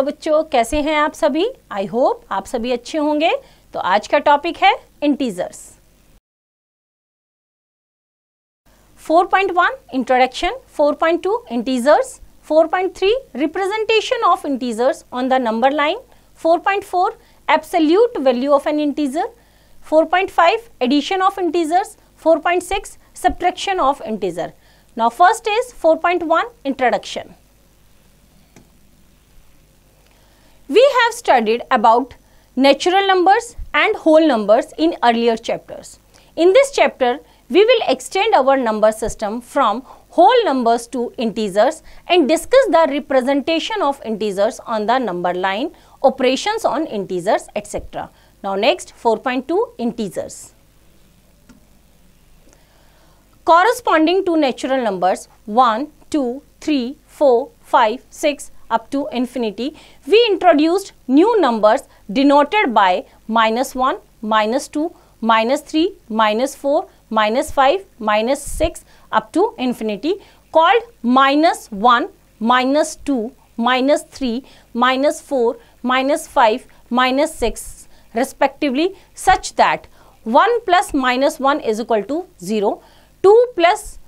Hello बच्चों कैसे हैं आप सभी आई होप आप सभी अच्छे होंगे तो आज का टॉपिक है integers 4.1 introduction 4.2 integers 4.3 representation of integers on the number line 4.4 absolute value of an integer 4.5 addition of integers 4.6 subtraction of integer now first is 4.1 introduction We have studied about natural numbers and whole numbers in earlier chapters. In this chapter, we will extend our number system from whole numbers to integers and discuss the representation of integers on the number line, operations on integers, etc. Now next 4.2 integers. Corresponding to natural numbers 1, 2, 3, 4, 5, 6, up to infinity, we introduced new numbers denoted by minus 1, minus 2, minus 3, minus 4, minus 5, minus 6 up to infinity called minus 1, minus 2, minus 3, minus 4, minus 5, minus 6 respectively such that 1 plus minus 1 is equal to 0, 2 plus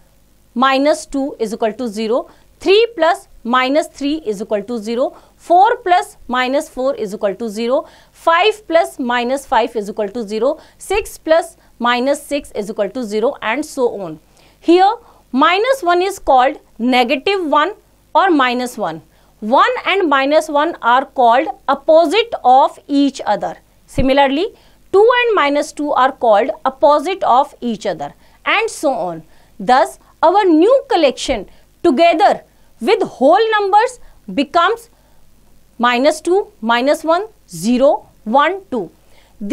minus 2 is equal to 0, 3 plus minus 3 is equal to 0. 4 plus minus 4 is equal to 0. 5 plus minus 5 is equal to 0. 6 plus minus 6 is equal to 0 and so on. Here minus 1 is called negative 1 or minus 1. 1 and minus 1 are called opposite of each other. Similarly, 2 and minus 2 are called opposite of each other and so on. Thus, our new collection together with whole numbers becomes minus 2, minus 1, 0, 1, 2.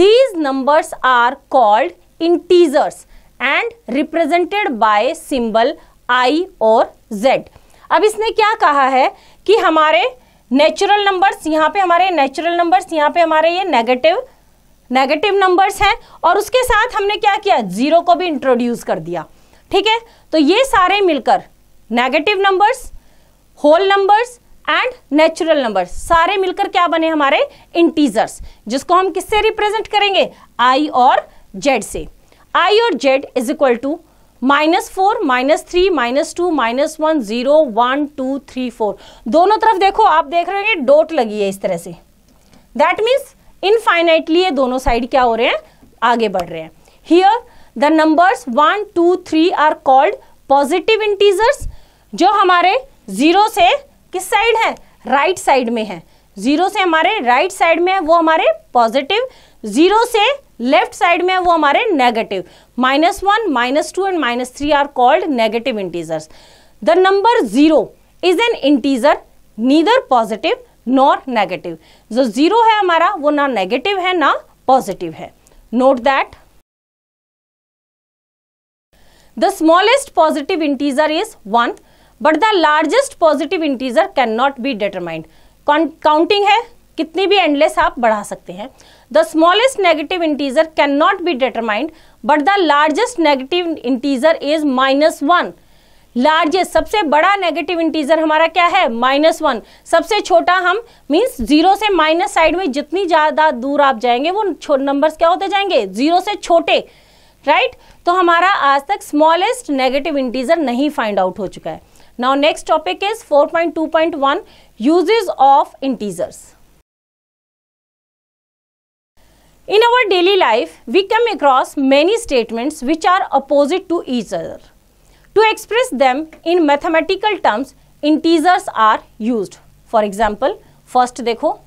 These numbers are called integers and represented by symbol i और z. अब इसने क्या कहा है कि हमारे natural numbers यहाँ पे हमारे नेचुरल नंबर्स यहाँ पे हमारे ये नेगेटिव नेगेटिव नंबर्स हैं और उसके साथ हमने क्या किया जीरो को भी इंट्रोड्यूस कर दिया ठीक है तो ये सारे मिलकर negative numbers whole numbers and natural number सारे मिलकर क्या बने हमारे इंटीजर्स जिसको हम किससे रिप्रेजेंट करेंगे आई और जेड से आई और Z is equal to minus four minus three minus two minus one zero one two three four दोनों तरफ देखो आप देख रहे हैं डोट लगी है इस तरह से दैट मीन्स इनफाइनाइटली ये दोनों साइड क्या हो रहे हैं आगे बढ़ रहे हैं here the numbers one two three are called positive integers जो हमारे जीरो से किस साइड है राइट right साइड में है जीरो से हमारे राइट right साइड में है वो हमारे पॉजिटिव जीरो से लेफ्ट साइड में है वो हमारे negative minus one minus two and minus three are called negative integers the number zero is an integer neither positive nor negative जो जीरो है हमारा वो ना नेगेटिव है ना पॉजिटिव है note that the smallest positive integer is one but the largest positive integer can not be determined counting है कितनी भी एंडलेस आप बढ़ा सकते हैं the smallest negative integer can not be determined but the largest negative integer is minus one largest सबसे बड़ा negative integer हमारा क्या है माइनस वन सबसे छोटा हम मीन्स जीरो से माइनस साइड में जितनी ज़्यादा दूर आप जाएंगे वो नंबर्स क्या होते जाएंगे जीरो से छोटे राइट right? तो हमारा आज तक स्मॉलेस्ट नेगेटिव इंटीजर नहीं फाइंड आउट हो चुका है Now next topic is 4.2.1 uses of integers. In our daily life, we come across many statements which are opposite to each other. To express them in mathematical terms, integers are used. For example, first dekho,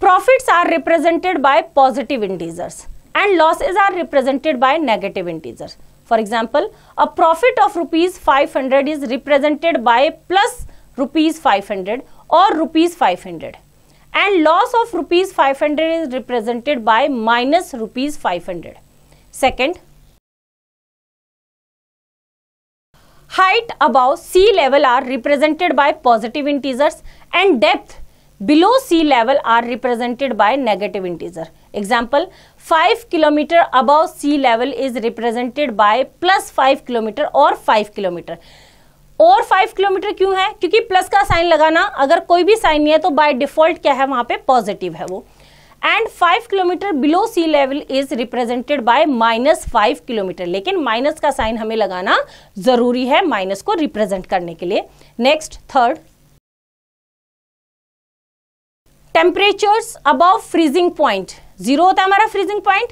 profits are represented by positive integers and losses are represented by negative integers. For example, a profit of rupees 500 is represented by plus rupees 500 or rupees 500 and loss of rupees 500 is represented by minus rupees 500. Second, height above sea level are represented by positive integers and depth below sea level are represented by negative integer example 5 kilometre above sea level is represented by plus 5 kilometer or 5 kilometer और 5 kilometre क्यों है क्योंकि plus का sign लगाना अगर कोई भी sign नहीं है तो बाय डिफॉल्ट क्या है वहां पे पॉजिटिव है वो and 5 kilometre below sea level is represented by minus five kilometre लेकिन माइनस का साइन हमें लगाना जरूरी है माइनस को रिप्रेजेंट करने के लिए next third temperatures above freezing point, 0 તમારા freezing point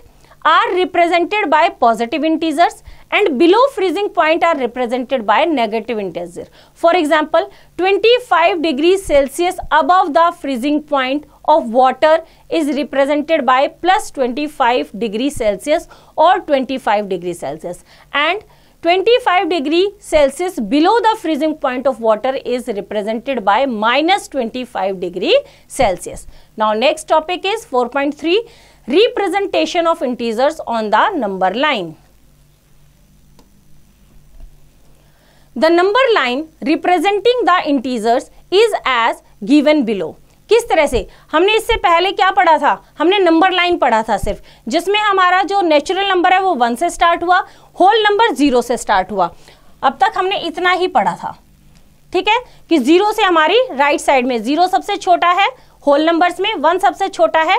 are represented by positive integers and below freezing point are represented by negative integer. For example, 25 degrees Celsius above the freezing point of water is represented by plus 25 degrees Celsius or 25 degrees Celsius and 25 degree Celsius below the freezing point of water is represented by minus 25 degree Celsius. Now next topic is 4.3 representation of integers on the number line. The number line representing the integers is as given below. किस तरह से हमने इससे पहले क्या पढ़ा था हमने नंबर लाइन पढ़ा था सिर्फ जिसमें हमारा जो नेचुरल नंबर है वो वन से स्टार्ट हुआ होल नंबर जीरो से स्टार्ट हुआ अब तक हमने इतना ही पढ़ा था ठीक है कि जीरो से हमारी राइट right साइड में जीरो सबसे छोटा है होल नंबर्स में वन सबसे छोटा है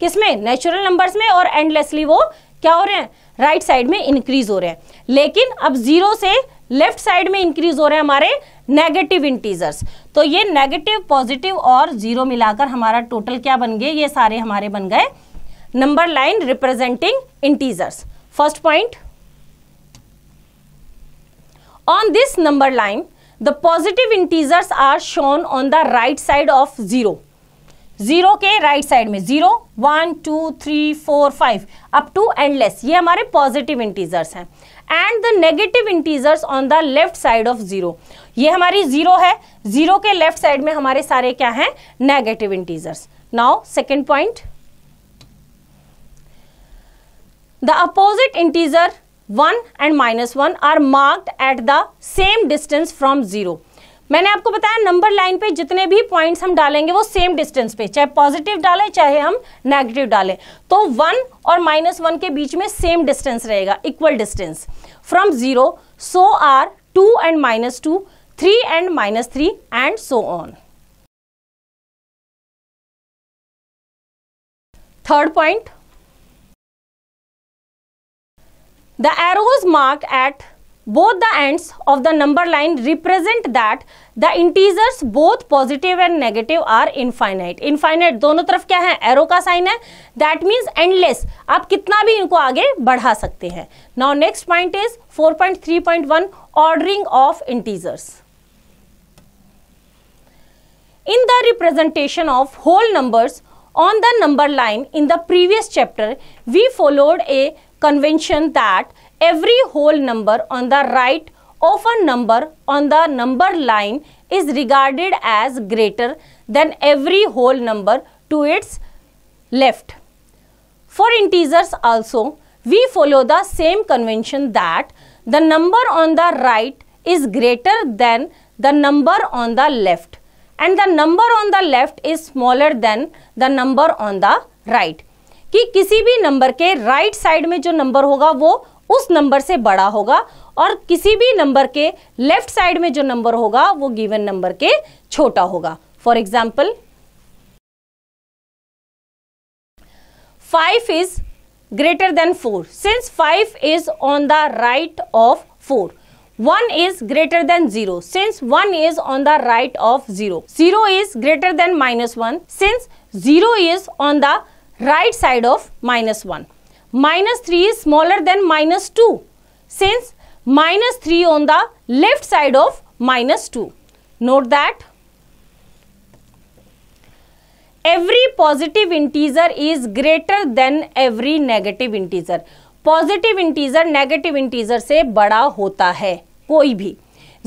किसमें नेचुरल नंबर्स में और एंडलेसली वो क्या हो रहे हैं राइट right साइड में इंक्रीज हो रहे हैं लेकिन अब जीरो से लेफ्ट साइड में इंक्रीज हो रहे हैं हमारे नेगेटिव इंटीजर्स तो ये नेगेटिव पॉजिटिव और जीरो मिलाकर हमारा टोटल क्या बन गए ये सारे हमारे बन गए number line representing integers first point on this number line the positive integers are shown on the right side of zero zero के राइट right साइड में zero one two three four five up to endless ये हमारे positive integers हैं and the negative integers on the left side of zero ये हमारी zero है zero के left side में हमारे सारे क्या हैं negative integers now second point the opposite integer one and minus one are marked at the same distance from zero मैंने आपको बताया नंबर लाइन पे जितने भी पॉइंट्स हम डालेंगे वो सेम डिस्टेंस पे चाहे पॉजिटिव डालें चाहे हम नेगेटिव डालें तो वन और माइनस वन के बीच में सेम डिस्टेंस रहेगा equal distance from zero so are two and minus two three and minus three and so on third point the arrows mark at both the ends of the number line represent that the integers both positive and negative are infinite infinite दोनों तरफ क्या है arrow का sign है that means endless आप कितना भी इनको आगे बढ़ा सकते हैं now next point is 4.3.1 ordering of integers in the representation of whole numbers on the number line in the previous chapter we followed a convention that every whole number on the right of a number on the number line is regarded as greater than every whole number to its left. For integers also, we follow the same convention that the number on the right is greater than the number on the left and the number on the left is smaller than the number on the right. कि किसी भी number के right right side में जो number होगा वो उस number से बड़ा होगा और किसी भी नंबर के लेफ्ट साइड में जो नंबर होगा वो गिवन नंबर के छोटा होगा for example five is greater than four since five is on the right of four one is greater than zero since one is on the right of zero zero is greater than minus one since zero is on the right side of minus one minus 3 is smaller than minus 2 since minus 3 on the left side of minus 2. Note that every positive integer is greater than every negative integer. Positive integer negative integer से बड़ा होता है कोई भी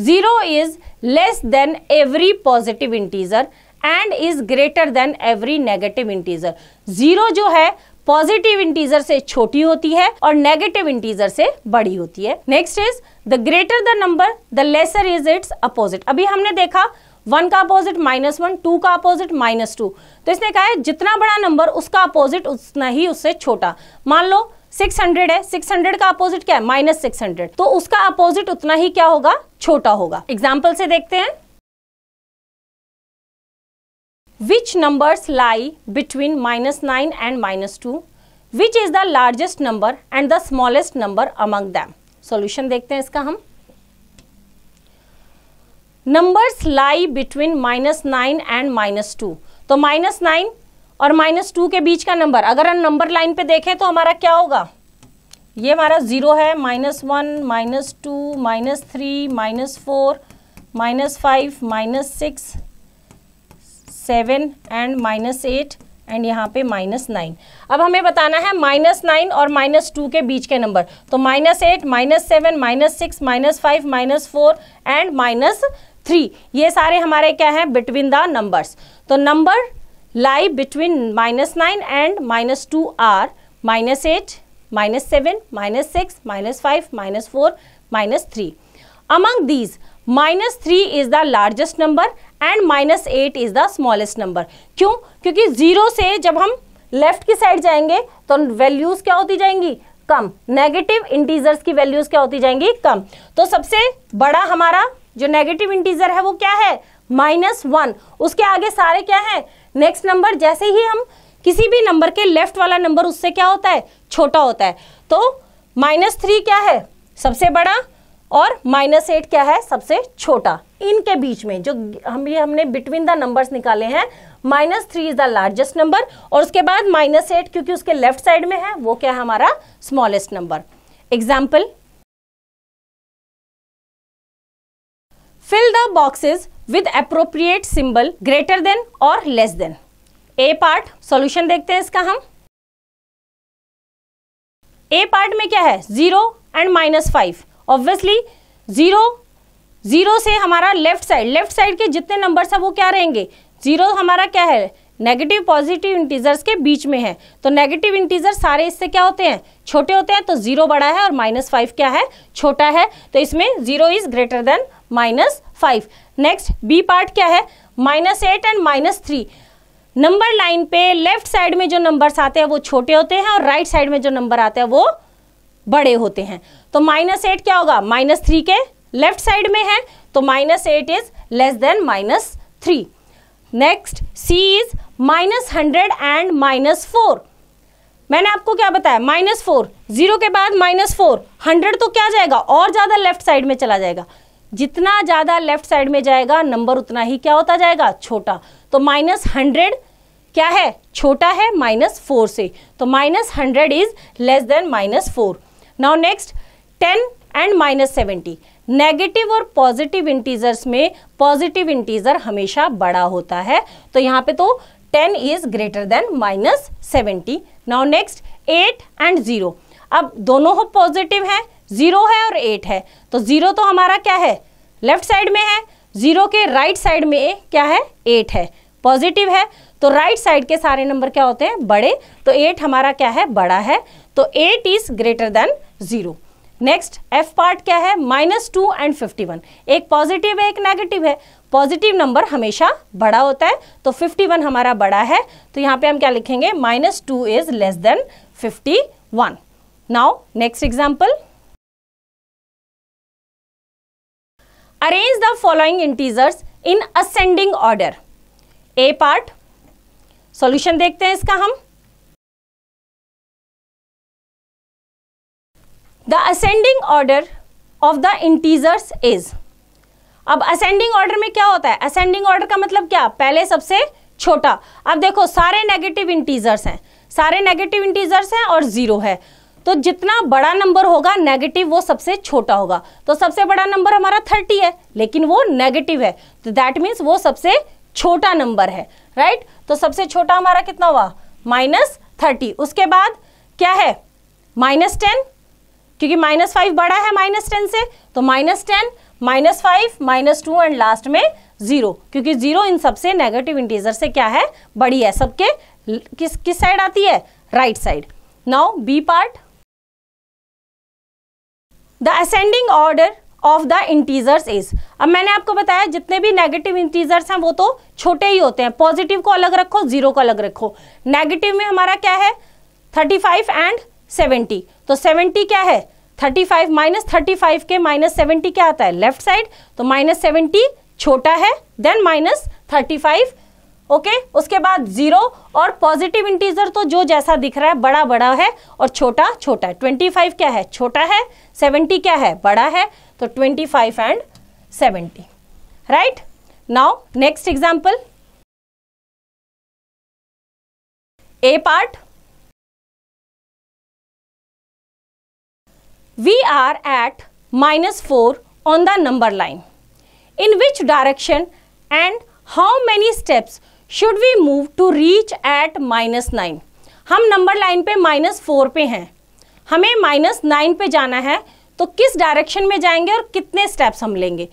zero is less than every positive integer and is greater than every negative integer zero जो है positive integer से छोटी होती है और नेगेटिव इंटीजर से बड़ी होती है next is the greater the number the lesser is its opposite अभी हमने देखा वन का अपोजिट माइनस वन टू का अपोजिट माइनस टू तो इसने कहा है जितना बड़ा नंबर उसका अपोजिट उतना ही उससे छोटा मान लो 600 है 600 का अपोजिट क्या है माइनस सिक्स तो उसका अपोजिट उतना ही क्या होगा छोटा होगा एग्जाम्पल से देखते हैं Which numbers lie between minus 9 and minus 2? Which is the largest number and the smallest number among them? Solution देखते हैं इसका हम numbers lie between minus nine and minus two तो माइनस नाइन और माइनस टू के बीच का number अगर हम नंबर लाइन पे देखें तो हमारा क्या होगा ये हमारा ज़ीरो है minus one minus two minus three minus four minus five minus six seven and minus eight and यहाँ पे माइनस नाइन अब हमें बताना है माइनस नाइन और माइनस टू के बीच के नंबर तो minus eight minus seven minus six minus five minus four and minus three ये सारे हमारे क्या हैं बिटवीन द नंबर्स तो number lie between minus nine and minus two are minus eight minus seven minus six minus five minus four minus three among these minus three is the largest number and minus eight is the smallest number क्यों क्योंकि zero से जब हम left की side जाएंगे तो values क्या होती जाएंगी कम नेगेटिव इंटीजर्स की वैल्यूज क्या होती जाएंगी कम तो सबसे बड़ा हमारा जो नेगेटिव इंटीजर है वो क्या है माइनस वन उसके आगे सारे क्या है नेक्स्ट नंबर जैसे ही हम किसी भी नंबर के लेफ्ट वाला नंबर उससे क्या होता है छोटा होता है तो माइनस थ्री क्या है सबसे बड़ा और माइनस एट क्या है सबसे छोटा इनके बीच में जो हम ये हमने बिटवीन द नंबर्स निकाले हैं minus three is the largest number और उसके बाद माइनस एट क्योंकि उसके लेफ्ट साइड में है वो क्या है हमारा smallest number example fill the boxes with appropriate symbol greater than और less than A part solution देखते हैं इसका हम ए पार्ट में क्या है zero and minus five obviously zero zero से हमारा लेफ्ट साइड लेफ्ट साइड के जितने नंबर है वो क्या रहेंगे जीरो हमारा क्या है नेगेटिव पॉजिटिव इंटीजर्स के बीच में है तो नेगेटिव इंटीजर सारे इससे क्या होते हैं छोटे होते हैं तो जीरो बड़ा है और माइनस फाइव क्या है छोटा है तो इसमें zero is greater than minus five next B part क्या है minus eight and minus three number line पे लेफ्ट साइड में जो नंबर्स आते हैं वो छोटे होते हैं और राइट right साइड में जो नंबर आते हैं वो बड़े होते हैं तो माइनस एट क्या होगा माइनस थ्री के लेफ्ट साइड में है तो minus eight is less than minus three next C is minus hundred and minus four मैंने आपको क्या बताया माइनस फोर जीरो के बाद माइनस फोर हंड्रेड तो क्या जाएगा और ज़्यादा लेफ्ट साइड में चला जाएगा जितना ज़्यादा लेफ्ट साइड में जाएगा नंबर उतना ही क्या होता जाएगा छोटा तो माइनस हंड्रेड क्या है छोटा है माइनस फोर से तो minus hundred is less than minus four now next ten and minus seventy negative और पॉजिटिव इंटीजर्स में पॉजिटिव इंटीजर हमेशा बड़ा होता है तो यहाँ पे तो ten is greater than minus seventy now next eight and zero अब दोनों हो पॉजिटिव हैं जीरो है और एट है तो जीरो तो हमारा क्या है लेफ्ट साइड में है जीरो के राइट right साइड में क्या है एट है पॉजिटिव है तो राइट right साइड के सारे नंबर क्या होते हैं बड़े तो एट हमारा क्या है बड़ा है तो eight is greater than zero next F part क्या है minus two and fifty one एक पॉजिटिव है एक नेगेटिव है पॉजिटिव नंबर हमेशा बड़ा होता है तो फिफ्टी वन हमारा बड़ा है तो यहाँ पे हम क्या लिखेंगे minus two is less than fifty one now next example arrange the following integers in ascending order A part solution देखते हैं इसका हम the ascending order of the integers is अब असेंडिंग ऑर्डर में क्या होता है असेंडिंग ऑर्डर का मतलब क्या पहले सबसे छोटा अब देखो सारे नेगेटिव इंटीजर्स हैं सारे नेगेटिव इंटीजर्स हैं और जीरो है तो जितना बड़ा नंबर होगा नेगेटिव वो सबसे छोटा होगा तो सबसे बड़ा नंबर हमारा थर्टी है लेकिन वो नेगेटिव है तो दैट मीन्स वो सबसे छोटा नंबर है राइट right? तो सबसे छोटा हमारा कितना हुआ माइनस थर्टी उसके बाद क्या है माइनस टेन क्योंकि माइनस फाइव बड़ा है माइनस टेन से तो minus ten minus five minus two and last में जीरो क्योंकि जीरो इन सबसे नेगेटिव इंटीजर से क्या है बड़ी है सबके किस किस साइड आती है right side now B part the ascending order of the integers is अब मैंने आपको बताया जितने भी नेगेटिव इंटीजर्स हैं वो तो छोटे ही होते हैं पॉजिटिव को अलग रखो जीरो को अलग रखो नेगेटिव में हमारा क्या है थर्टी फाइव एंड सेवेंटी तो सेवेंटी क्या है thirty five minus thirty five के माइनस सेवेंटी क्या आता है लेफ्ट साइड तो माइनस सेवेंटी छोटा है than minus thirty five okay okay, उसके बाद जीरो और पॉजिटिव इंटीजर तो जो जैसा दिख रहा है बड़ा बड़ा है और छोटा छोटा है ट्वेंटी फाइव क्या है छोटा है सेवेंटी क्या है बड़ा है तो twenty five and seventy right now next example A part we are at minus four on the number line in which direction and how many steps should we move to reach at minus nine हम number line पे minus four पे हैं हमें minus nine पे जाना है तो किस डायरेक्शन में जाएंगे और कितने स्टेप्स हम लेंगे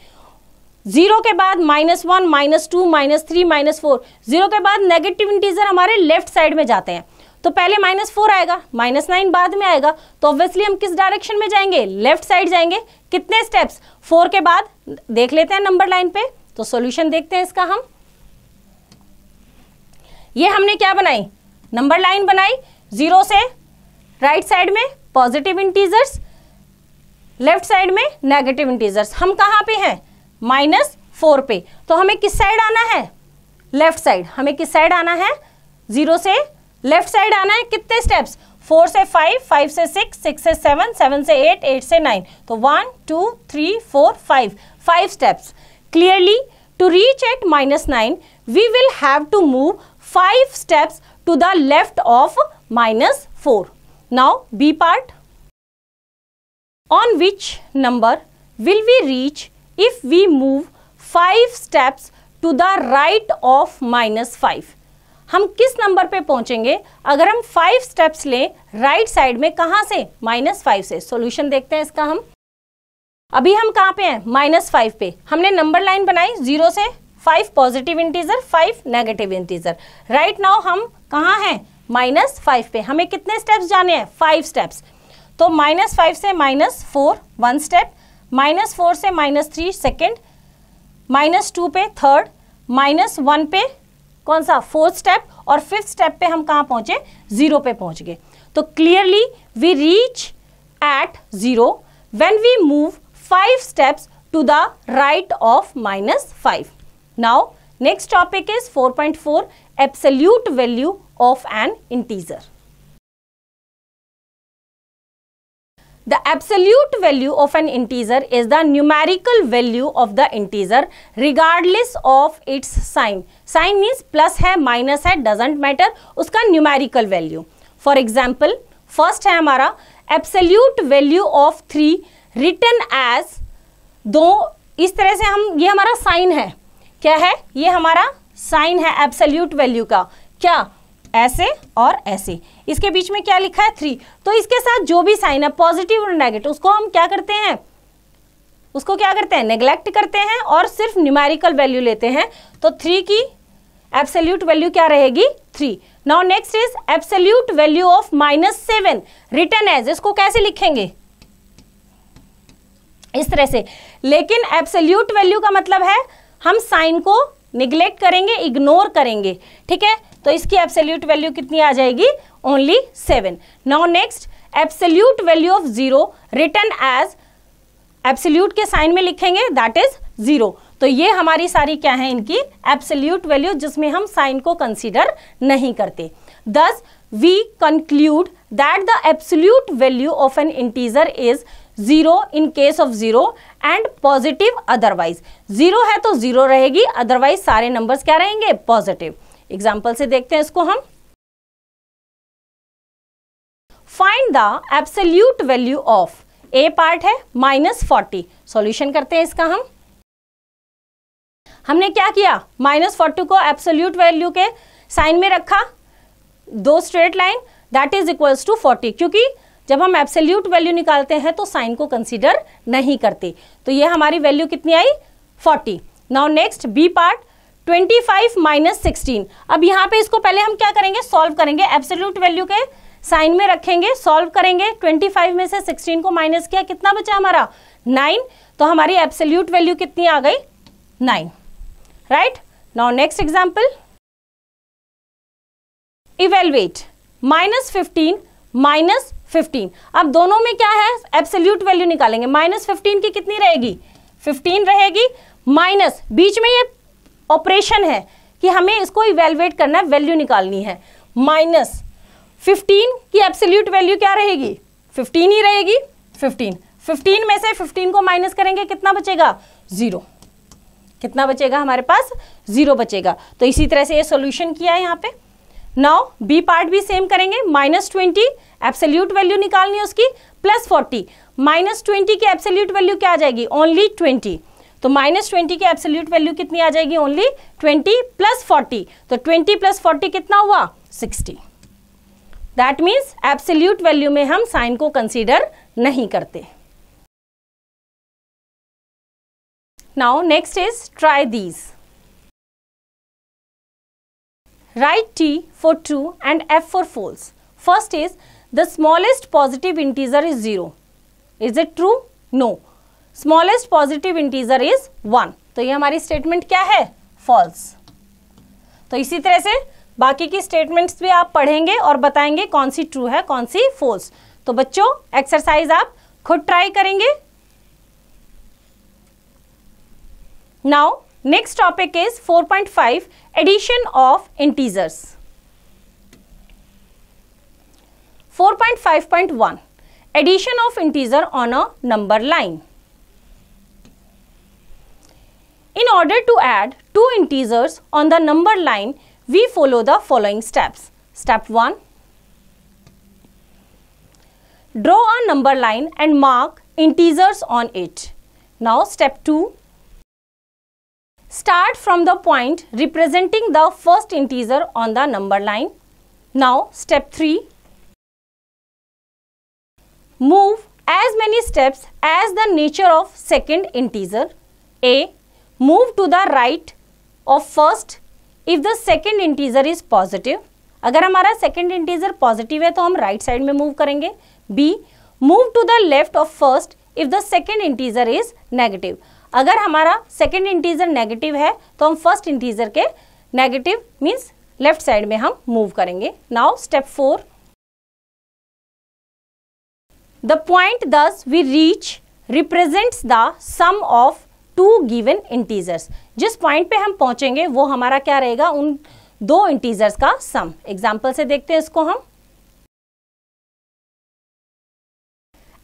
जीरो के बाद minus one minus two minus three minus four zero के बाद नेगेटिव इंटीजर हमारे लेफ्ट साइड में जाते हैं तो पहले माइनस फोर आएगा माइनस नाइन बाद में आएगा तो ऑब्वियसली हम किस डायरेक्शन में जाएंगे लेफ्ट साइड जाएंगे कितने स्टेप्स फोर के बाद देख लेते हैं नंबर लाइन पे तो सॉल्यूशन देखते हैं इसका हम ये हमने क्या बनाई नंबर लाइन बनाई जीरो से राइट साइड में पॉजिटिव इंटीजर्स लेफ्ट साइड में नेगेटिव इंटीजर्स हम कहाँ पे हैं माइनस फोर पे तो हमें किस साइड आना है लेफ्ट साइड हमें किस साइड आना है जीरो से लेफ्ट साइड आना है कितने स्टेप्स फोर से फाइव फाइव से सिक्स सिक्स से सेवन सेवन से एट एट से नाइन तो one two three four five five steps clearly to reach at minus nine we will have to move five steps to the left of minus four now B part on which number will we reach if we move five steps to the right of minus five हम किस number पे पहुंचेंगे अगर हम five steps लें right side में कहा से माइनस फाइव से सॉल्यूशन देखते हैं इसका हम अभी हम कहां पे हैं माइनस फाइव पे हमने नंबर लाइन बनाई जीरो से five positive integer five negative integer right now हम कहा हैं माइनस फाइव पे हमें कितने स्टेप्स जाने हैं फाइव स्टेप्स तो माइनस फाइव से minus four one step minus four से minus three second minus two पे थर्ड माइनस वन पे कौन सा फोर्थ स्टेप और फिफ्थ स्टेप पे हम कहां पहुंचे जीरो पे पहुंच गए तो clearly we reach at zero when we move five steps to the right of minus five now next topic is four point four value of an integer The absolute value of an integer is the numerical value of the integer regardless of its sign. Sign means plus है minus है doesn't matter उसका numerical value. For example, first है हमारा absolute value of three written as दो इस तरह से हम ये हमारा साइन है क्या है ये हमारा साइन है एब्सोल्यूट वैल्यू का क्या ऐसे और ऐसे इसके बीच में क्या लिखा है थ्री तो इसके साथ जो भी साइन है पॉजिटिव और नेगेटिव उसको हम क्या करते हैं उसको क्या करते हैं नेग्लेक्ट करते हैं और सिर्फ न्यूमेरिकल वैल्यू लेते हैं तो थ्री की एब्सोल्यूट वैल्यू क्या रहेगी three now next is absolute value of minus seven written as इसको कैसे लिखेंगे इस तरह से लेकिन एब्सोल्यूट वैल्यू का मतलब है हम साइन को निग्लेक्ट करेंगे इग्नोर करेंगे ठीक है तो इसकी एब्सोल्यूट वैल्यू कितनी आ जाएगी only 7 now next absolute value of 0 written as absolute के sign में लिखेंगे that is 0 तो ये हमारी सारी क्या है इनकी absolute value जिसमें हम sign को consider नहीं करते thus we conclude that the absolute value of an integer is zero in case of zero and positive otherwise zero है तो जीरो रहेगी अदरवाइज सारे नंबर्स क्या रहेंगे पॉजिटिव एग्जाम्पल से देखते हैं इसको हम the absolute value of A part है माइनस फोर्टी सोल्यूशन करते हैं इसका हम हमने क्या किया माइनस फोर्टी को एब्सोल्यूट वैल्यू के साइन में रखा दो straight line that is equals to forty क्योंकि जब हम एब्सोल्यूट वैल्यू निकालते हैं तो साइन को कंसीडर नहीं करते तो ये हमारी वैल्यू कितनी आई forty now next B part 25 five minus sixteen अब यहाँ पे इसको पहले हम क्या करेंगे सॉल्व करेंगे एब्सोल्यूट वैल्यू के साइन में रखेंगे सॉल्व करेंगे 25 में से 16 को माइनस किया कितना बचा हमारा 9 तो हमारी एब्सोल्यूट वैल्यू कितनी आ गई 9 right now next example evaluate minus fifteen minus fifteen अब दोनों में क्या है एब्सोल्यूट वैल्यू निकालेंगे माइनस फिफ्टीन की कितनी रहेगी फिफ्टीन रहेगी माइनस बीच में ये ऑपरेशन है कि हमें इसको इवेलुएट करना है वैल्यू निकालनी है माइनस फिफ्टीन की एब्सोल्यूट वैल्यू क्या रहेगी फिफ्टीन ही रहेगी फिफ्टीन फिफ्टीन में से फिफ्टीन को माइनस करेंगे कितना बचेगा जीरो कितना बचेगा हमारे पास जीरो बचेगा तो इसी तरह से ये सॉल्यूशन किया है यहाँ पे नाउ बी पार्ट भी सेम करेंगे माइनस ट्वेंटी एब्सोल्यूट वैल्यू निकालनी है उसकी प्लस फोर्टी माइनस ट्वेंटी की एब्सोल्यूट वैल्यू क्या आ जाएगी ओनली ट्वेंटी तो माइनस ट्वेंटी की एब्सोल्यूट वैल्यू कितनी आ जाएगी ओनली ट्वेंटी प्लस फोर्टी तो ट्वेंटी प्लस फोर्टी कितना हुआ sixty that means absolute value में हम साइन को कंसिडर नहीं करते now next is try these right T for true and F for false first is the smallest positive integer is zero is it true no smallest positive integer is one तो ये हमारी statement क्या है false तो इसी तरह से बाकी की स्टेटमेंट्स भी आप पढ़ेंगे और बताएंगे कौन सी ट्रू है कौन सी फोल्स तो बच्चों एक्सरसाइज आप खुद ट्राई करेंगे now next topic is 4.5 addition of integers 4.5.1 addition of integer on a number line in order to add two integers on the number line We follow the following steps. Step 1. Draw a number line and mark integers on it. Now step 2. Start from the point representing the first integer on the number line. Now step 3. Move as many steps as the nature of second integer. A. Move to the right of first if the second integer is positive अगर हमारा second integer positive है तो हम right right side में move करेंगे B move to the left of first if the second integer is negative अगर हमारा second integer negative है तो हम फर्स्ट इंटीजर के नेगेटिव मीन्स लेफ्ट साइड में हम मूव करेंगे now step four the point thus we reach represents the sum of two given integers जिस पॉइंट पे हम पहुंचेंगे वो हमारा क्या रहेगा उन दो इंटीजर्स का सम एग्जाम्पल से देखते हैं इसको हम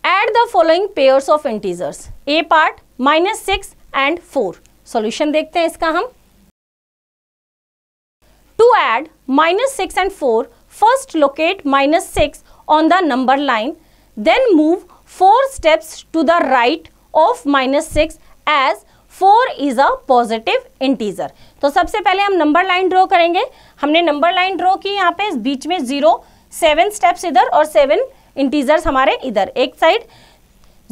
add the following pairs of integers A part minus six and four solution देखते हैं इसका हम to add minus six and four first locate minus six on the number line then move four steps to the right of minus six as four is a positive integer तो सबसे पहले हम number line draw करेंगे हमने number line draw की यहाँ पे बीच में जीरो सेवन स्टेप्स इधर और सेवन इंटीजर्स हमारे इधर एक साइड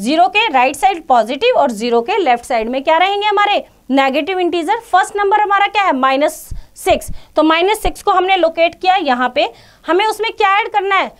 जीरो के राइट साइड पॉजिटिव और जीरो के लेफ्ट साइड में क्या रहेंगे हमारे नेगेटिव इंटीजर फर्स्ट नंबर हमारा क्या है माइनस सिक्स तो माइनस सिक्स को हमने लोकेट किया यहाँ पे हमें उसमें क्या ऐड करना है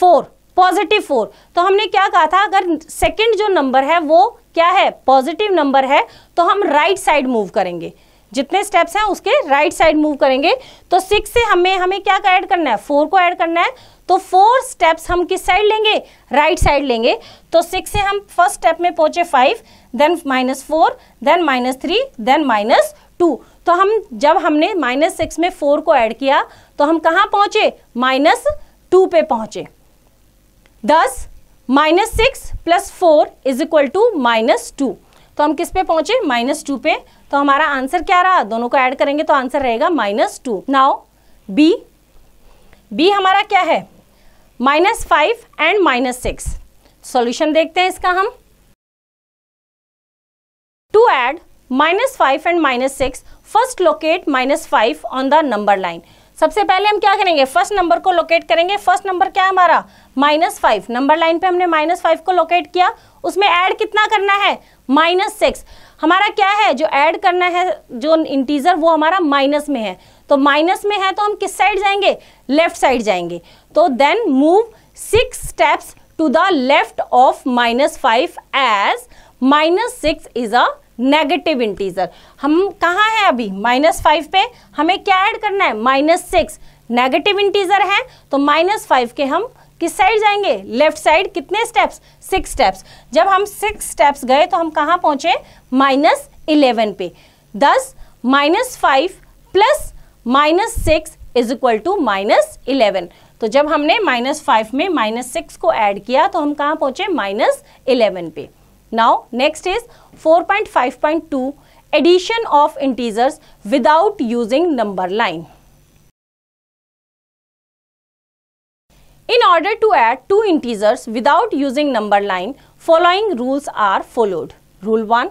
फोर पॉजिटिव फोर तो हमने क्या कहा था अगर सेकंड जो नंबर है वो क्या है पॉजिटिव नंबर है तो हम राइट साइड मूव करेंगे जितने स्टेप्स हैं उसके राइट साइड मूव करेंगे तो सिक्स से हमें हमें क्या ऐड करना है फोर को ऐड करना है तो फोर स्टेप्स हम किस साइड लेंगे राइट right साइड लेंगे तो सिक्स से हम फर्स्ट स्टेप में पहुंचे five then minus four then minus three then minus two तो हम जब हमने माइनस सिक्स में फोर को ऐड किया तो हम कहाँ पहुंचे माइनस टू पे पहुंचे thus minus six plus four is equal to minus two तो हम किस पे पहुंचे माइनस टू पे तो हमारा आंसर क्या रहा दोनों को ऐड करेंगे तो आंसर रहेगा minus two now B B हमारा क्या है minus five and minus six solution देखते हैं इसका हम to add minus five and minus six first locate minus five on the number line सबसे पहले हम क्या करेंगे फर्स्ट नंबर को लोकेट करेंगे फर्स्ट नंबर क्या है हमारा माइनस फाइव नंबर लाइन पे हमने माइनस फाइव को लोकेट किया उसमें ऐड कितना करना है माइनस सिक्स हमारा क्या है जो ऐड करना है जो इंटीजर वो हमारा माइनस में है तो माइनस में है तो हम किस साइड जाएंगे लेफ्ट साइड जाएंगे तो then move six steps to the left of minus five as minus six is a negative integer हम कहाँ हैं अभी माइनस फाइव पे हमें क्या ऐड करना है माइनस सिक्स नेगेटिव इंटीजर है तो माइनस फाइव के हम किस साइड जाएंगे लेफ्ट साइड कितने स्टेप्स सिक्स स्टेप्स जब हम सिक्स स्टेप्स गए तो हम कहाँ पहुँचे माइनस इलेवन पे दस minus five plus minus six is equal to minus eleven तो जब हमने माइनस फाइव में माइनस सिक्स को ऐड किया तो हम कहाँ पहुँचे माइनस इलेवन पे now next is four point five point two addition of integers without using number line In order to add two integers without using number line, following rules are followed. Rule 1.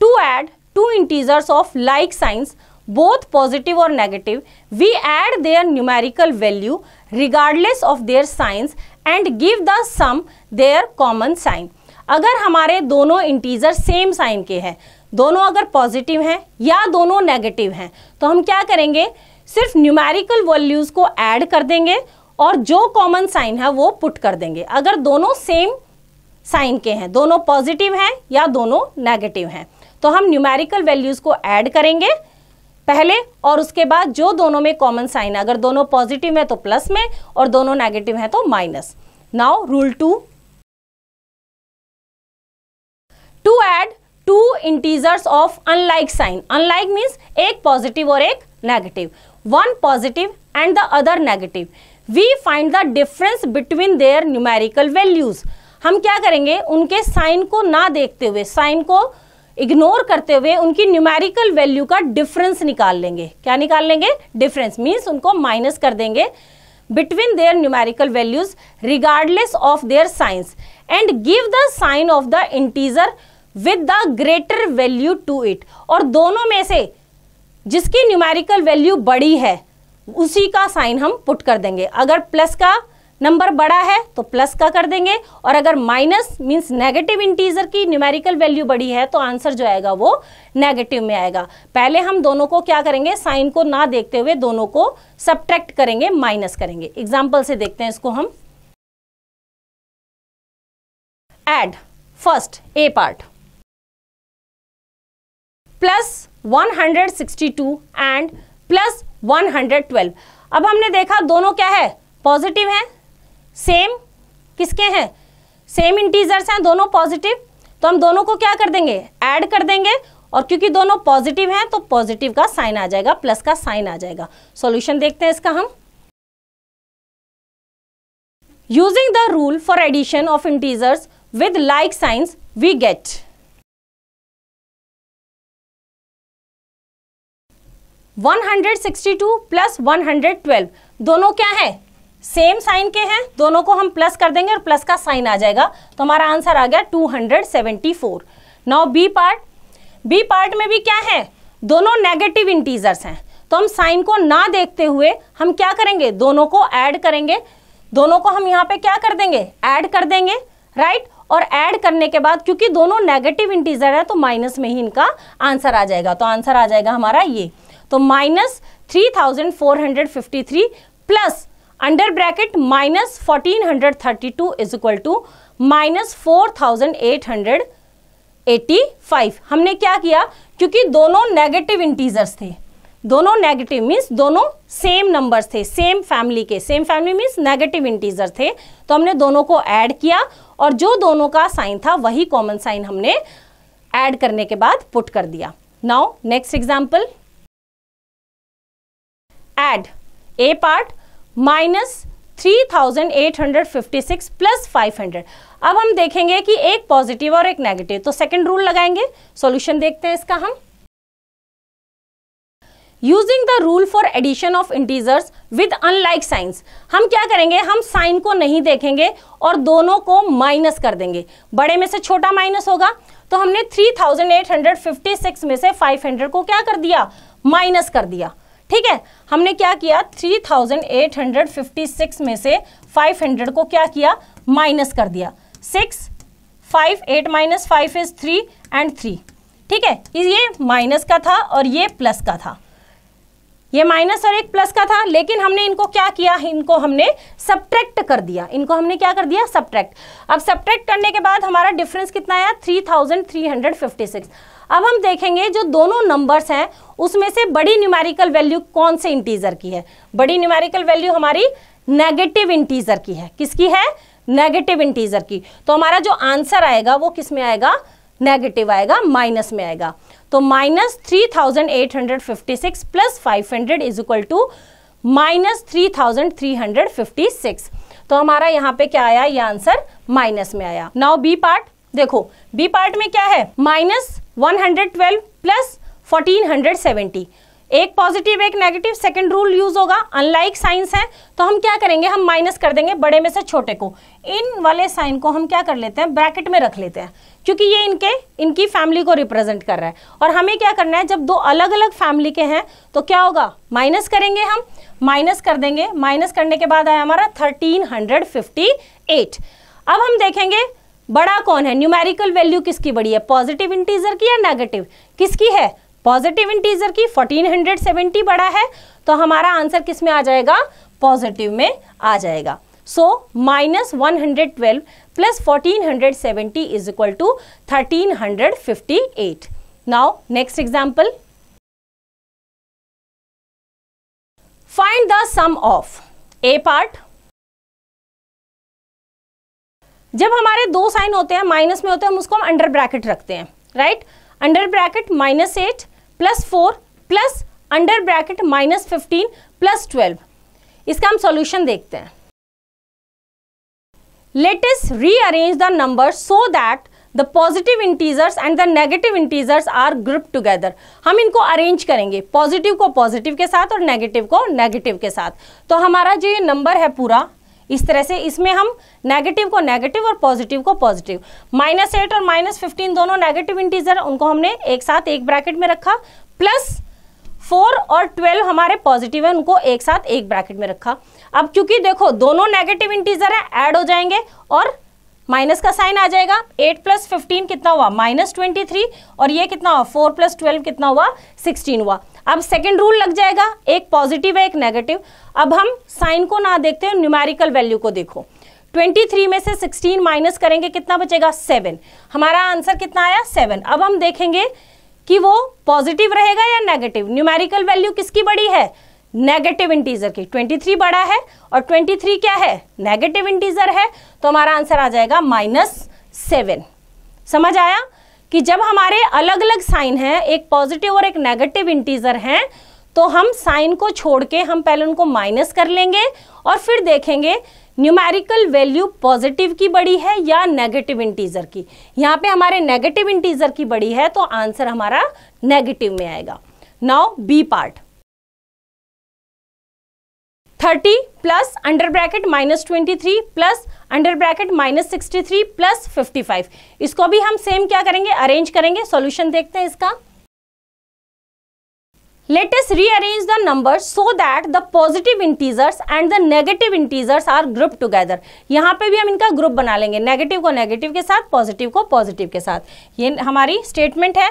To add two integers of like signs, both positive or negative, we add their numerical value regardless of their signs and give the sum their common sign. अगर हमारे दोनों integer same sign के हैं दोनों अगर positive हैं या दोनों नेगेटिव हैं तो हम क्या करेंगे सिर्फ न्यूमेरिकल वैल्यूज को ऐड कर देंगे और जो कॉमन साइन है वो पुट कर देंगे अगर दोनों सेम साइन के हैं दोनों पॉजिटिव हैं या दोनों नेगेटिव हैं तो हम न्यूमेरिकल वैल्यूज को ऐड करेंगे पहले और उसके बाद जो दोनों में कॉमन साइन है अगर दोनों पॉजिटिव है तो प्लस में और दोनों नेगेटिव है तो minus now rule two to add two integers of unlike sign unlike means एक पॉजिटिव और एक negative one positive and the other negative. We find the difference between their numerical values. हम क्या करेंगे उनके साइन को ना देखते हुए साइन को इग्नोर करते हुए उनकी न्यूमेरिकल वैल्यू का डिफरेंस निकाल लेंगे क्या निकाल लेंगे डिफरेंस मीन्स उनको माइनस कर देंगे between their numerical values regardless of their signs and give the sign of the integer with the greater value to it और दोनों में से जिसकी न्यूमेरिकल वैल्यू बड़ी है उसी का साइन हम पुट कर देंगे अगर प्लस का नंबर बड़ा है तो प्लस का कर देंगे और अगर माइनस मींस नेगेटिव इंटीजर की न्यूमेरिकल वैल्यू बड़ी है तो आंसर जो आएगा वो नेगेटिव में आएगा पहले हम दोनों को क्या करेंगे साइन को ना देखते हुए दोनों को सब्ट्रैक्ट करेंगे माइनस करेंगे एग्जाम्पल से देखते हैं इसको हम add first A part plus 162 and plus 112 अब हमने देखा दोनों क्या है पॉजिटिव हैं सेम किसके हैं सेम इंटीजर्स हैं दोनों पॉजिटिव तो हम दोनों को क्या कर देंगे ऐड कर देंगे और क्योंकि दोनों पॉजिटिव हैं तो पॉजिटिव का साइन आ जाएगा प्लस का साइन आ जाएगा सॉल्यूशन देखते हैं इसका हम using the rule for addition of integers with like signs we get 162 plus 112 दोनों क्या है सेम साइन के हैं दोनों को हम प्लस कर देंगे और प्लस का साइन आ जाएगा तो हमारा आंसर आ गया 274 now B part B part में भी क्या है दोनों नेगेटिव इंटीजर्स हैं तो हम साइन को ना देखते हुए हम क्या करेंगे दोनों को ऐड करेंगे दोनों को हम यहाँ पे क्या कर देंगे ऐड कर देंगे राइट right? और ऐड करने के बाद क्योंकि दोनों नेगेटिव इंटीजर है तो माइनस में ही इनका आंसर आ जाएगा तो आंसर आ जाएगा हमारा ये तो minus three thousand four hundred fifty three plus under bracket minus fourteen hundred thirty two is equal to minus four thousand eight hundred eighty five हमने क्या किया क्योंकि दोनों नेगेटिव इंटीजर्स थे दोनों नेगेटिव मीन्स दोनों सेम नंबर्स थे same family के same family means negative integer थे तो हमने दोनों को ऐड किया और जो दोनों का साइन था वही कॉमन साइन हमने ऐड करने के बाद पुट कर दिया now next example thousand eight hundred fifty 3856 plus 500 अब हम देखेंगे कि एक पॉजिटिव और एक नेगेटिव तो सेकंड रूल लगाएंगे सॉल्यूशन देखते हैं इसका हम using the rule for addition of integers with unlike signs हम क्या करेंगे हम साइन को नहीं देखेंगे और दोनों को माइनस कर देंगे बड़े में से छोटा माइनस होगा तो हमने 3856 में से 500 को क्या कर दिया माइनस कर दिया ठीक है हमने क्या किया 3856 में से 500 को क्या किया माइनस कर दिया six five eight minus five is three and three ठीक है ये माइनस का था और ये प्लस का था ये माइनस और एक प्लस का था लेकिन हमने इनको क्या किया इनको हमने सब्ट्रैक्ट कर दिया इनको हमने क्या कर दिया सब्ट्रैक्ट अब सब्ट्रैक्ट करने के बाद हमारा डिफरेंस कितना आया 3356 अब हम देखेंगे जो दोनों नंबर्स हैं उसमें से बड़ी न्यूमेरिकल वैल्यू कौन से इंटीजर की है बड़ी न्यूमेरिकल वैल्यू हमारी नेगेटिव इंटीजर की है किसकी है नेगेटिव इंटीजर की तो हमारा जो आंसर आएगा वो किस में आएगा नेगेटिव आएगा माइनस में आएगा तो minus three thousand eight hundred fifty six plus five hundred is equal to minus three thousand three hundred fifty six तो हमारा यहाँ पे क्या आया ये आंसर माइनस में आया नाउ बी पार्ट देखो बी पार्ट में क्या है माइनस 112 प्लस 1470 एक पॉजिटिव एक नेगेटिव सेकंड रूल यूज होगा अनलाइक साइंस है तो हम क्या करेंगे हम माइनस कर देंगे बड़े में से छोटे को इन वाले साइन को हम क्या कर लेते हैं ब्रैकेट में रख लेते हैं क्योंकि ये इनके इनकी फैमिली को रिप्रेजेंट कर रहा है और हमें क्या करना है जब दो अलग अलग फैमिली के हैं तो क्या होगा माइनस करेंगे हम माइनस कर देंगे माइनस करने के बाद आया हमारा थर्टीन हंड्रेड फिफ्टी एट अब हम देखेंगे बड़ा कौन है न्यूमेरिकल वैल्यू किसकी बड़ी है पॉजिटिव इंटीजर की या नेगेटिव किसकी है पॉजिटिव इंटीजर की 1470 बड़ा है तो हमारा आंसर किस में आ जाएगा पॉजिटिव में आ जाएगा so minus one hundred twelve plus fourteen hundred seventy is equal to thirteen hundred fifty eight now next example find the sum of A part जब हमारे दो साइन होते हैं माइनस में होते हैं हम उसको हम अंडर ब्रैकेट रखते हैं right under bracket minus eight plus four plus under bracket minus fifteen plus twelve इसका हम सॉल्यूशन देखते हैं let us rearrange the number so that the positive integers and the negative integers are group together हम इनको arrange करेंगे positive को positive के साथ और नेगेटिव को नेगेटिव के साथ तो हमारा जो ये नंबर है पूरा इस तरह से इसमें हम नेगेटिव को नेगेटिव और पॉजिटिव को पॉजिटिव माइनस एट और माइनस फिफ्टीन दोनों नेगेटिव इंटीजर उनको हमने एक साथ एक ब्रैकेट में रखा प्लस फोर और ट्वेल्व हमारे पॉजिटिव है उनको एक साथ एक ब्रैकेट में रखा अब क्योंकि देखो दोनों नेगेटिव इंटीजर है एड हो जाएंगे और माइनस का साइन आ जाएगा एट प्लस फिफ्टीन कितना हुआ माइनस ट्वेंटी थ्री और ये कितना हुआ फोर प्लस ट्वेल्व कितना हुआ सिक्सटीन हुआ अब सेकेंड रूल लग जाएगा एक पॉजिटिव है एक नेगेटिव अब हम साइन को ना देखते हैं न्यूमेरिकल वैल्यू को देखो 23 में से 16 माइनस करेंगे कितना बचेगा 7 हमारा आंसर कितना आया 7 अब हम देखेंगे कि वो पॉजिटिव रहेगा या नेगेटिव न्यूमेरिकल वैल्यू किसकी बड़ी है नेगेटिव इंटीजर की 23 बड़ा है और 23 क्या है नेगेटिव इंटीजर है तो हमारा आंसर आ जाएगा माइनस सेवन समझ आया कि जब हमारे अलग अलग साइन हैं एक पॉजिटिव और एक नेगेटिव इंटीजर हैं तो हम साइन को छोड़ के हम पहले उनको माइनस कर लेंगे और फिर देखेंगे न्यूमेरिकल वैल्यू पॉजिटिव की बड़ी है या नेगेटिव इंटीजर की यहाँ पे हमारे नेगेटिव इंटीजर की बड़ी है तो आंसर हमारा नेगेटिव में आएगा now B part thirty plus under bracket minus twenty three plus under bracket minus sixty three plus fifty five इसको भी हम सेम क्या करेंगे अरेंज करेंगे सॉल्यूशन देखते हैं इसका let us rearrange the number so that the positive integers and the negative integers are group together यहाँ पे भी हम इनका ग्रुप बना लेंगे नेगेटिव को नेगेटिव के साथ पॉजिटिव को पॉजिटिव के साथ ये हमारी स्टेटमेंट है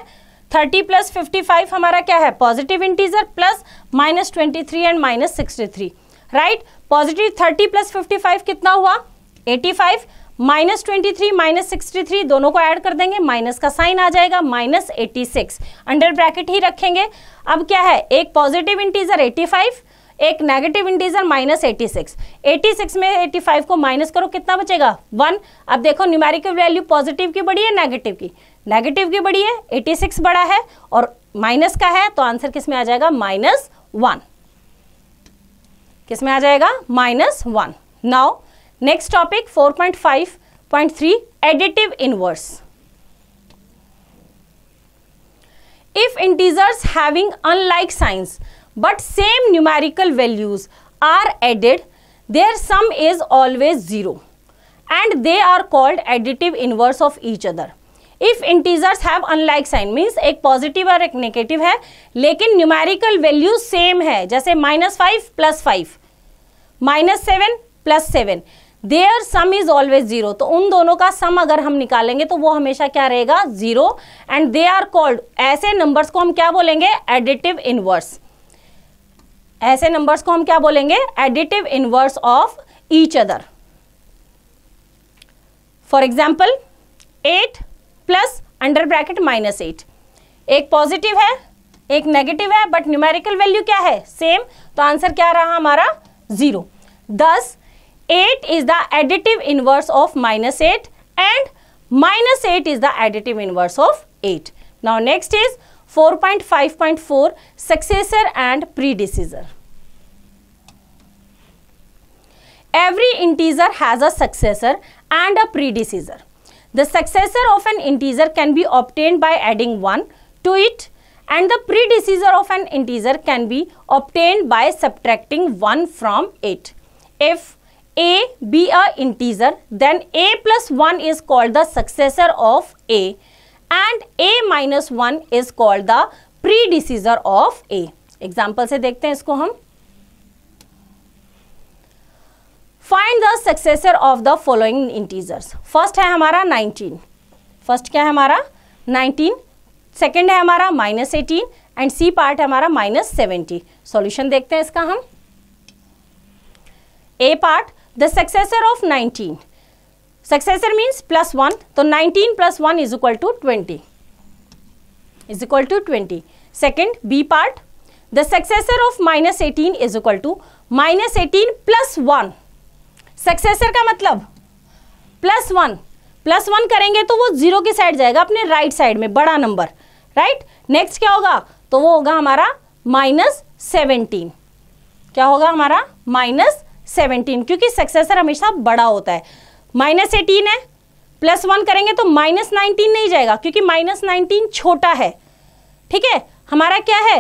30 प्लस फिफ्टी हमारा क्या है positive integer plus minus twenty and minus sixty right positive 30 plus fifty कितना हुआ eighty five minus twenty three minus sixty three दोनों को ऐड कर देंगे माइनस का साइन आ जाएगा minus eighty six under bracket ही रखेंगे अब क्या है एक पॉजिटिव इंटीजर एटी फाइव एक negative integer minus eighty six eighty six में एटी फाइव को माइनस करो कितना बचेगा वन अब देखो न्यूमेरिकल वैल्यू पॉजिटिव की बड़ी है नेगेटिव की नेगेटिव की बड़ी है एटी सिक्स बड़ा है और माइनस का है तो आंसर किस में आ जाएगा माइनस वन किस में आ जाएगा minus one now Next topic 4.5.3 additive inverse. If integers having unlike signs but same numerical values are added, their sum is always 0 and they are called additive inverse of each other. If integers have unlike sign means एक positive और एक negative है लेकिन numerical value same है जैसे five plus five, minus seven plus seven. Their sum is always zero तो उन दोनों का सम अगर हम निकालेंगे तो वो हमेशा क्या रहेगा zero and they are called ऐसे नंबर्स को हम क्या बोलेंगे एडिटिव इनवर्स ऐसे नंबर्स को हम क्या बोलेंगे additive inverse of each other for example eight plus under bracket minus eight एक पॉजिटिव है एक नेगेटिव है बट न्यूमेरिकल वैल्यू क्या है सेम तो आंसर क्या रहा हमारा जीरो दस 8 is the additive inverse of minus 8 and minus 8 is the additive inverse of 8. Now next is 4.5.4 successor and predecessor. Every integer has a successor and a predecessor. The successor of an integer can be obtained by adding 1 to it and the predecessor of an integer can be obtained by subtracting 1 from it. If be a integer then a plus one is called the successor of a and a minus one is called the predecessor of a example से देखते हैं इसको हम find the successor of the following integers first है हमारा 19 first क्या है हमारा 19 सेकेंड है हमारा minus eighteen and C part है हमारा माइनस सेवेंटी सोल्यूशन देखते हैं इसका हम A part the successor of nineteen successor means plus 1 तो 19 plus 1 is equal to twenty is equal to twenty second B part the successor of minus eighteen is equal to minus eighteen plus one successor का मतलब plus one plus one करेंगे तो वो zero की side जाएगा अपने right right side में बड़ा नंबर राइट right? नेक्स्ट क्या होगा तो वो होगा हमारा माइनस सेवनटीन क्या होगा हमारा माइनस सेवनटीन क्योंकि सक्सेसर हमेशा बड़ा होता है माइनस एटीन है प्लस वन करेंगे तो माइनस नाइनटीन नहीं जाएगा क्योंकि माइनस नाइनटीन छोटा है ठीक है हमारा क्या है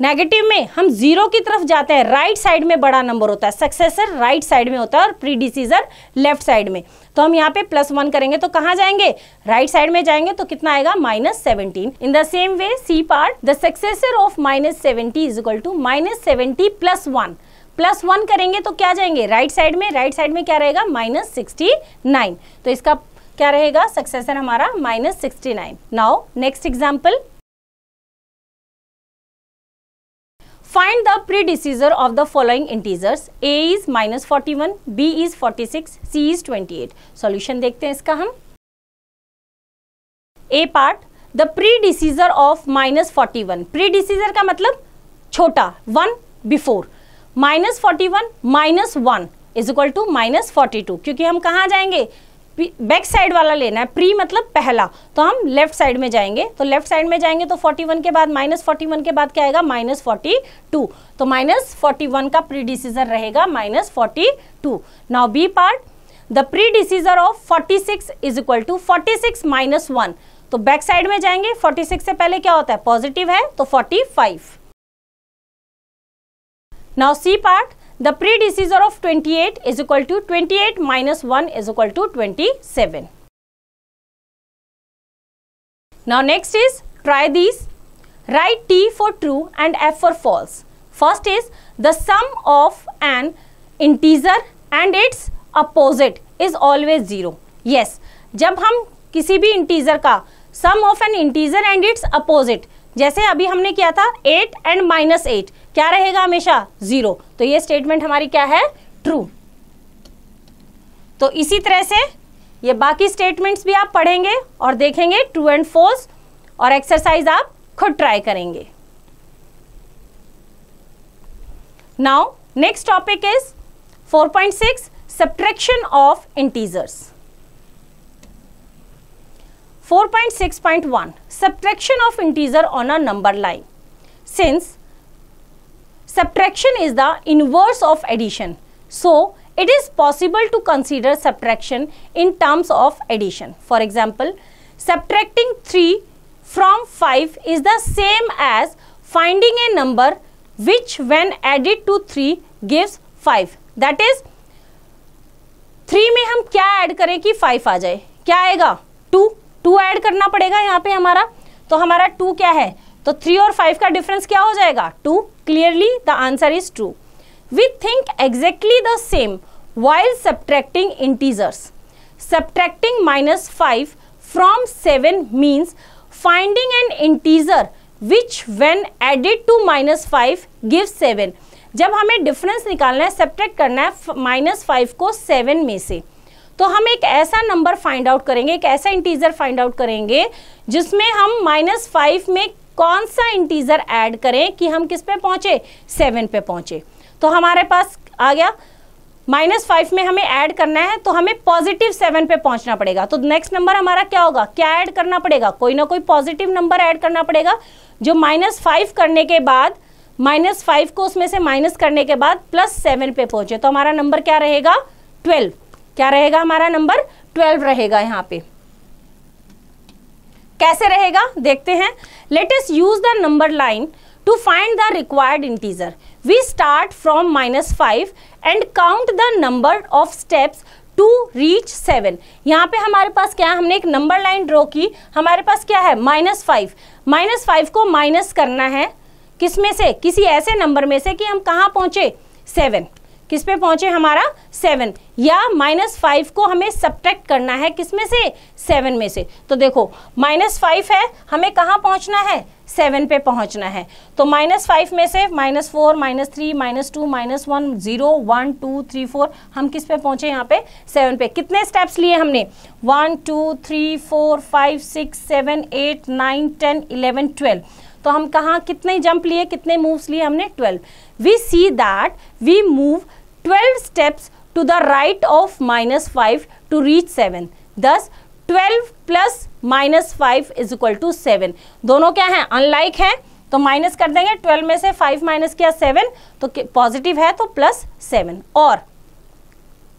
नेगेटिव में हम जीरो की तरफ जाते हैं राइट साइड में बड़ा नंबर होता है सक्सेसर राइट साइड में होता है और प्रीडिसीजर लेफ्ट साइड में तो हम यहाँ पे प्लस वन करेंगे तो कहाँ जाएंगे राइट साइड में जाएंगे तो कितना आएगा minus seventeen in the same way C part the successor of minus seventy is equal to minus seventy plus one plus one करेंगे तो क्या जाएंगे राइट साइड में राइट साइड में क्या रहेगा माइनस सिक्सटी नाइन तो इसका क्या रहेगा सक्सेसर हमारा minus sixty nine now next example find the predecessor of the following integers A is minus forty one B is forty six C is twenty eight solution देखते हैं इसका हम A part the predecessor of minus forty one predecessor का मतलब छोटा one before minus forty one minus one is equal to minus forty two क्योंकि हम कहाँ जाएंगे बैक साइड वाला लेना है प्री मतलब पहला तो हम लेफ्ट साइड में जाएंगे तो लेफ्ट साइड में जाएंगे तो 41 के बाद माइनस फोर्टी के बाद क्या आएगा माइनस फोर्टी टू तो माइनस फोर्टी का प्री डिसीजर रहेगा minus forty two now B part the predecessor of forty six is equal to forty six minus one तो बैक साइड में जाएंगे 46 से पहले क्या होता है पॉजिटिव है तो 45 Now C part, the predecessor of 28 is equal to 28 minus 1 is equal to 27. Now next is try these. Write T for true and F for false. First is the sum of an integer and its opposite is always 0. Yes, जब हम किसी भी integer का sum of an integer and its opposite जैसे अभी हमने किया था एट एंड माइनस एट क्या रहेगा हमेशा जीरो तो ये स्टेटमेंट हमारी क्या है ट्रू तो इसी तरह से ये बाकी स्टेटमेंट्स भी आप पढ़ेंगे और देखेंगे ट्रू एंड फोर्स और एक्सरसाइज आप खुद ट्राई करेंगे now next topic is 4.6 subtraction of integers four point point six one subtraction of integer on a number line since subtraction is the inverse of addition so it is possible to consider subtraction in terms of addition for example subtracting 3 from 5 is the same as finding a number which when added to 3 gives 5 that is 3 में हम क्या add करें कि 5 आ जाए क्या आएगा 2 to add करना पड़ेगा यहाँ पे हमारा तो हमारा टू क्या है तो थ्री और फाइव का डिफरेंस क्या हो जाएगा to clearly the answer is true we think exactly the same while subtracting integers subtracting minus five from seven means finding an integer which when added to minus five give seven जब हमें difference निकालना है subtract करना है minus five को seven में से तो हम एक ऐसा नंबर फाइंड आउट करेंगे एक ऐसा इंटीजर फाइंड आउट करेंगे जिसमें हम माइनस फाइव में कौन सा इंटीजर ऐड करें कि हम किस पे पहुंचे सेवन पे पहुंचे तो हमारे पास आ गया माइनस फाइव में हमें ऐड करना है तो हमें पॉजिटिव सेवन पे पहुंचना पड़ेगा तो नेक्स्ट नंबर हमारा क्या होगा क्या ऐड करना पड़ेगा कोई ना कोई पॉजिटिव नंबर ऐड करना पड़ेगा जो माइनस फाइव करने के बाद माइनस फाइव को उसमें से माइनस करने के बाद प्लस सेवन पे पहुंचे तो हमारा नंबर क्या रहेगा ट्वेल्व क्या रहेगा हमारा नंबर ट्वेल्व रहेगा यहाँ पे कैसे रहेगा देखते हैं let us use the number line to find the required integer we start from minus five and count the number of steps to reach seven यहाँ पे हमारे पास क्या है हमने एक नंबर लाइन ड्रॉ की हमारे पास क्या है माइनस फाइव माइनस फाइव को माइनस करना है किसमें से किसी ऐसे नंबर में से कि हम कहाँ पहुंचे सेवन किस पे पहुंचे हमारा सेवन या माइनस फाइव को हमें सब्ट्रैक्ट करना है किस में से सेवन में से तो देखो माइनस फाइव है हमें कहाँ पहुंचना है सेवन पे पहुंचना है तो माइनस फाइव में से minus four minus three minus two minus one zero one two three four हम किस पे पहुंचे यहाँ पे सेवन पे कितने स्टेप्स लिए हमने one two three four five six seven eight nine ten eleven twelve तो हम कहाँ कितने जंप लिए कितने मूव्स लिए हमने twelve we see that we move 12 steps to the right of minus 5 to reach 7. Thus, 12 plus minus 5 is equal to 7. दोनों क्या हैं Unlike हैं तो माइनस कर देंगे 12 में से 5 माइनस किया 7 तो पॉजिटिव है तो प्लस 7 और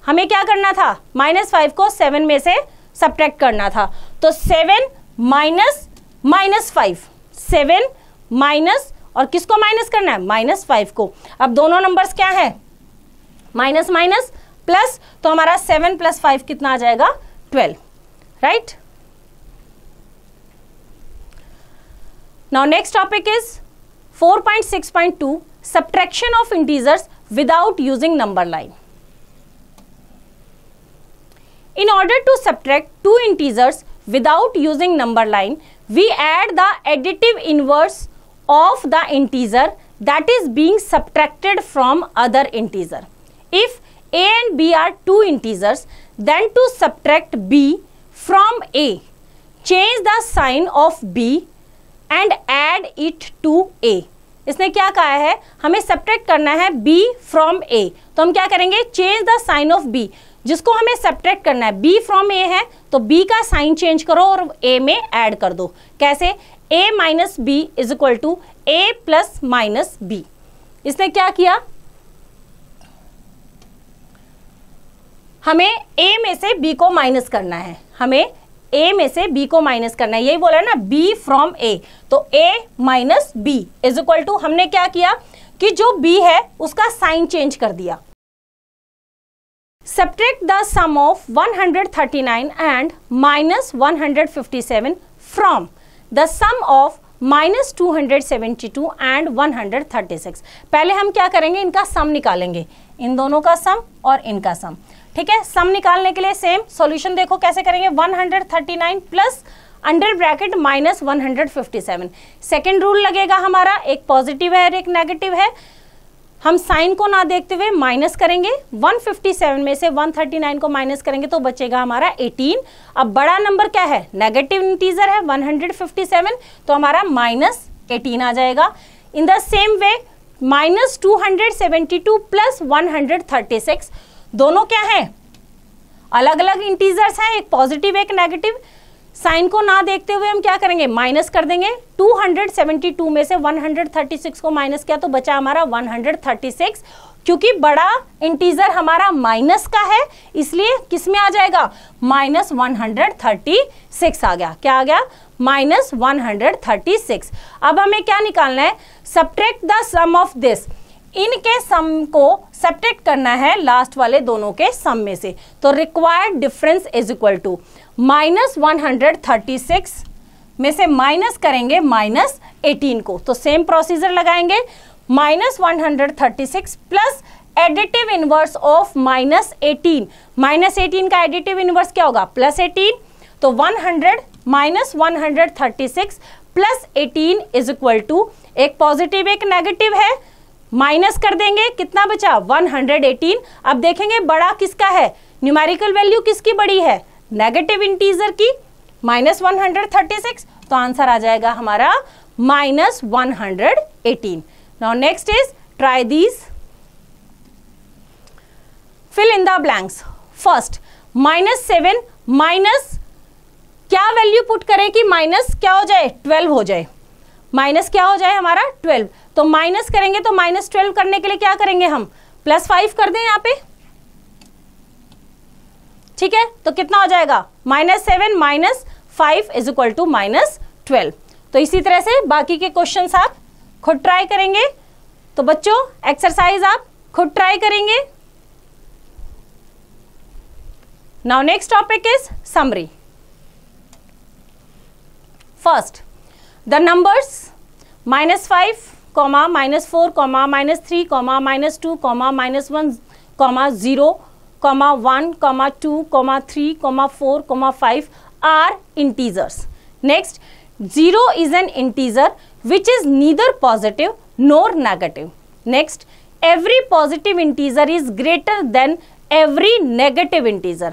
हमें क्या करना था माइनस 5 को 7 में से सब्ट्रैक्ट करना था तो 7 माइनस माइनस 5. 7 माइनस और किसको माइनस करना है माइनस 5 को अब दोनों नंबर्स क्या हैं माइनस माइनस प्लस तो हमारा सेवन प्लस फाइव कितना आ जाएगा twelve right now next topic is four point point six two subtraction of integers without using number line in order to subtract two integers without using number line we add the additive inverse of the integer that is being subtracted from other integer if a and b are two integers then to subtract b from a change the sign of b and add it to a इसने क्या कहा है हमें subtract करना है B from A तो हम क्या करेंगे change the sign of B जिसको हमें सब्ट्रैक्ट करना है बी फ्रॉम ए है तो बी का साइन चेंज करो और ए में ऐड कर दो कैसे A minus B is equal to A plus minus B इसने क्या किया हमें ए में से बी को माइनस करना है हमें ए में से बी को माइनस करना है यही बोला ना बी फ्रॉम ए तो A minus B is equal to हमने क्या किया कि जो बी है उसका साइन चेंज कर दिया subtract the sum of 139 and minus 157 from the sum of minus two and 136 पहले हम क्या करेंगे इनका सम निकालेंगे इन दोनों का सम और इनका सम ठीक है सम निकालने के लिए सेम सॉल्यूशन देखो कैसे करेंगे 139 plus under bracket minus 157 second rule लगेगा हमारा एक पॉजिटिव है और एक नेगेटिव है हम साइन को ना देखते हुए माइनस करेंगे 157 में से 139 को माइनस करेंगे तो बचेगा हमारा 18 अब बड़ा नंबर क्या है नेगेटिव इंटीजर है 157 तो हमारा माइनस 18 आ जाएगा in the same way minus two plus 136 दोनों क्या है अलग अलग इंटीजर्स हैं एक पॉजिटिव एक नेगेटिव साइन को ना देखते हुए हम क्या करेंगे माइनस कर देंगे 272 में से 136 को माइनस किया तो बचा हमारा 136 क्योंकि बड़ा इंटीजर हमारा माइनस का है इसलिए किस में आ जाएगा माइनस वन आ गया क्या आ गया माइनस वन अब हमें क्या निकालना है subtract the sum of this इनके सम को सेपरेट करना है लास्ट वाले दोनों के सम में से तो required difference is equal to minus one hundred thirty six में से माइनस करेंगे माइनस एटीन को तो सेम प्रोसीजर लगाएंगे minus one hundred thirty six plus additive inverse of minus eighteen minus eighteen का एडिटिव इनवर्स क्या होगा प्लस एटीन तो one hundred minus one hundred thirty six plus eighteen is equal to एक positive एक negative है minus कर देंगे कितना बचा 118 अब देखेंगे बड़ा किसका है न्यूमेरिकल वैल्यू किसकी बड़ी है नेगेटिव इंटीजर की माइनस वन तो आंसर आ जाएगा हमारा minus one hundred eighteen now next is try these fill in the blanks first minus seven minus क्या वैल्यू पुट करें कि माइनस क्या हो जाए ट्वेल्व हो जाए माइनस क्या हो जाए हमारा ट्वेल्व तो माइनस करेंगे तो माइनस ट्वेल्व करने के लिए क्या करेंगे हम प्लस फाइव कर दें यहाँ पे ठीक है तो कितना हो जाएगा minus seven minus five is equal to minus twelve तो इसी तरह से बाकी के क्वेश्चंस आप खुद ट्राई करेंगे तो बच्चों एक्सरसाइज आप खुद ट्राई करेंगे now next topic is summary first the numbers minus 5 comma minus 4 comma minus 3 comma minus 2 comma minus 1 comma 0 comma 1 comma 2 comma 3 comma 4 comma 5 are integers next 0 is an integer which is neither positive nor negative next every positive integer is greater than every negative integer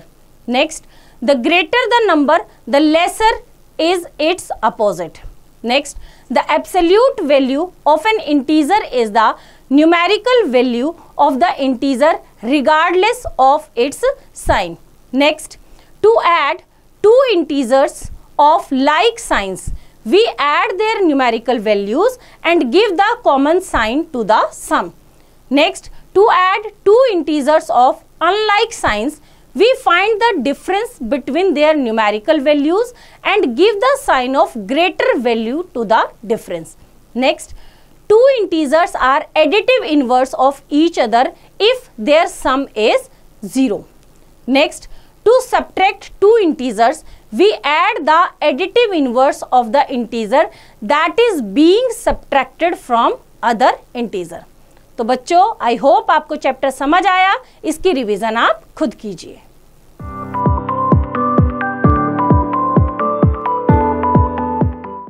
next the greater the number the lesser is its opposite Next, the absolute value of an integer is the numerical value of the integer regardless of its sign. Next, to add two integers of like signs, we add their numerical values and give the common sign to the sum. Next, to add two integers of unlike signs, we find the difference between their numerical values and give the sign of greater value to the difference. Next, two integers are additive inverse of each other if their sum is 0. Next, to subtract two integers, we add the additive inverse of the integer that is being subtracted from other integer. तो बच्चों I hope आपको chapter समझ आया इसकी revision आप खुद कीजिए